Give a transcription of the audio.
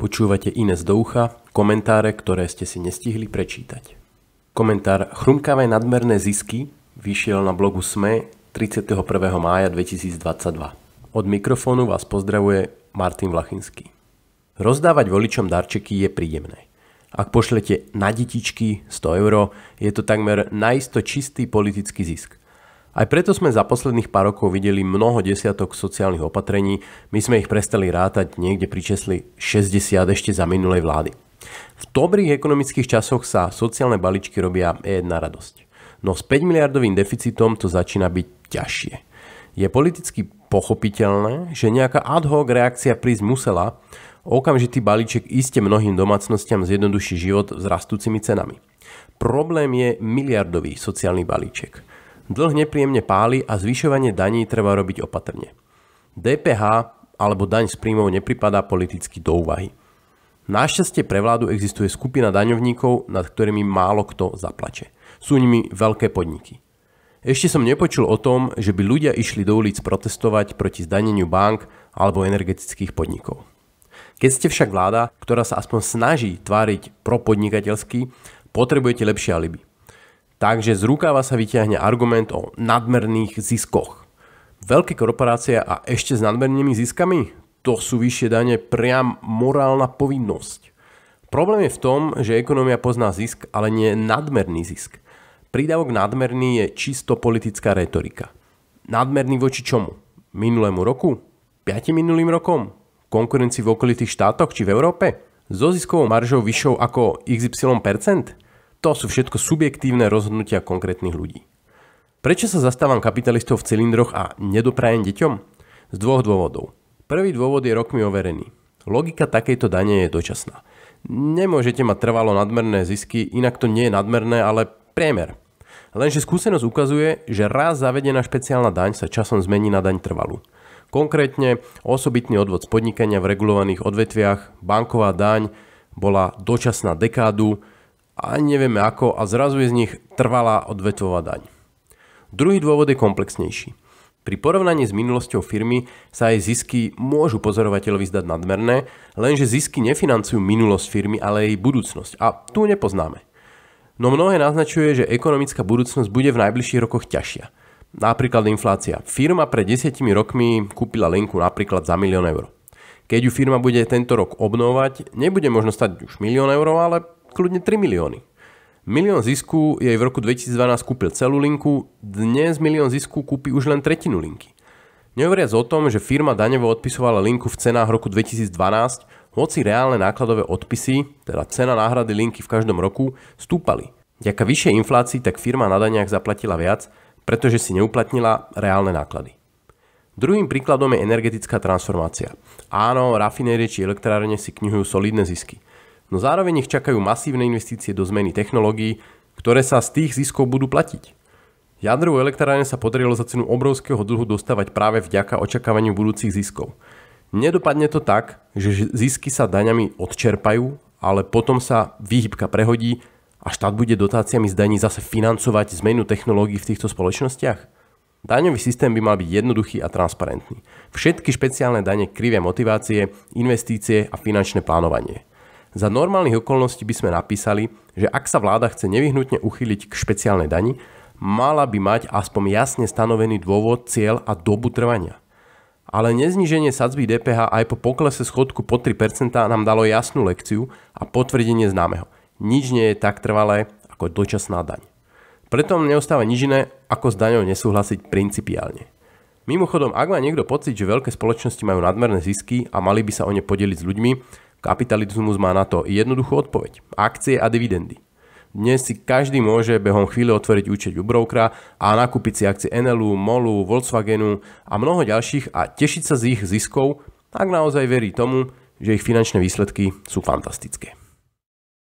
Počúvate Ines Doucha, komentáre, ktoré ste si nestihli prečítať. Komentár Chrumkavé nadmerné zisky vyšiel na blogu SME 31. mája 2022. Od mikrofónu vás pozdravuje Martin Vlachinský. Rozdávať voličom darčeky je príjemné. Ak pošlete na detičky 100 eur, je to takmer najisto čistý politický zisk – aj preto sme za posledných pár rokov videli mnoho desiatok sociálnych opatrení, my sme ich prestali rátať, niekde pri česli 60 ešte za minulej vlády. V dobrých ekonomických časoch sa sociálne balíčky robia e jedna radosť. No s 5 miliardovým deficitom to začína byť ťažšie. Je politicky pochopiteľné, že nejaká ad hoc reakcia prísť musela, okamžitý balíček iste mnohým domácnostiam zjednoduší život s rastúcimi cenami. Problém je miliardový sociálny balíček. Dlh nepríjemne páli a zvyšovanie daní treba robiť opatrne. DPH alebo daň z príjmov nepripadá politicky do úvahy. Našťastie pre vládu existuje skupina daňovníkov, nad ktorými málo kto zaplače. Sú nimi veľké podniky. Ešte som nepočul o tom, že by ľudia išli do ulic protestovať proti zdaneniu bank alebo energetických podnikov. Keď ste však vláda, ktorá sa aspoň snaží tváriť propodnikateľsky, potrebujete lepšie alibi. Takže z rukáva sa vyťahne argument o nadmerných ziskoch. Veľké korporácie a ešte s nadmernými ziskami? To sú vyššie dane priam morálna povinnosť. Problém je v tom, že ekonomia pozná zisk, ale nie nadmerný zisk. Prídavok nadmerný je čisto politická retorika. Nadmerný voči čomu? Minulému roku? 5 minulým rokom? Konkurencii v okolitých štátoch či v Európe? So ziskovou maržou vyššou ako XY%? To sú všetko subjektívne rozhodnutia konkrétnych ľudí. Prečo sa zastávam kapitalistov v cylindroch a nedoprajem deťom? Z dvoch dôvodov. Prvý dôvod je rokmi overený. Logika takejto dane je dočasná. Nemôžete mať trvalo nadmerné zisky, inak to nie je nadmerné, ale priemer. Lenže skúsenosť ukazuje, že raz zavedená špeciálna daň sa časom zmení na daň trvalú. Konkrétne osobitný odvod z podnikania v regulovaných odvetviach, banková daň bola dočasná dekádu, a ani nevieme ako a zrazu je z nich trvalá odvetvová daň. Druhý dôvod je komplexnejší. Pri porovnaní s minulosťou firmy sa jej zisky môžu pozorovateľovi zdať nadmerné, lenže zisky nefinancujú minulosť firmy, ale jej budúcnosť a tu nepoznáme. No mnohé naznačuje, že ekonomická budúcnosť bude v najbližších rokoch ťažšia. Napríklad inflácia. Firma pred desiatimi rokmi kúpila linku napríklad za milión eur. Keď ju firma bude tento rok obnovať, nebude možno stať už milión eur, ale kľudne 3 milióny. Milión zisku jej v roku 2012 kúpil celú linku, dnes milión zisku kúpi už len tretinu linky. Nehovoriac o tom, že firma daňovo odpisovala linku v cenách roku 2012, hoci reálne nákladové odpisy, teda cena náhrady linky v každom roku, stúpali. Ďaka vyššej inflácii tak firma na daniach zaplatila viac, pretože si neuplatnila reálne náklady. Druhým príkladom je energetická transformácia. Áno, rafinérie či elektrárne si knihujú solidné zisky – no zároveň ich čakajú masívne investície do zmeny technológií, ktoré sa z tých ziskov budú platiť. Jadrovú elektrárne sa podarilo za cenu obrovského dlhu dostávať práve vďaka očakávaniu budúcich ziskov. Nedopadne to tak, že zisky sa daňami odčerpajú, ale potom sa výhybka prehodí a štát bude dotáciami z daní zase financovať zmenu technológií v týchto spoločnostiach? Daňový systém by mal byť jednoduchý a transparentný. Všetky špeciálne dane krivia motivácie, investície a finančné plánovanie. Za normálnych okolností by sme napísali, že ak sa vláda chce nevyhnutne uchyliť k špeciálnej dani, mala by mať aspoň jasne stanovený dôvod, cieľ a dobu trvania. Ale nezniženie sadzby DPH aj po poklese schodku po 3% nám dalo jasnú lekciu a potvrdenie známeho. Nič nie je tak trvalé ako dočasná daň. Preto neostáva nič iné, ako s daňou nesúhlasiť principiálne. Mimochodom, ak má niekto pocit, že veľké spoločnosti majú nadmerné zisky a mali by sa o ne podeliť s ľuďmi, kapitalizmus má na to jednoduchú odpoveď. Akcie a dividendy. Dnes si každý môže behom chvíle otvoriť účet u brokera a nakúpiť si akcie NLU, MOLu, Volkswagenu a mnoho ďalších a tešiť sa z ich ziskov, ak naozaj verí tomu, že ich finančné výsledky sú fantastické.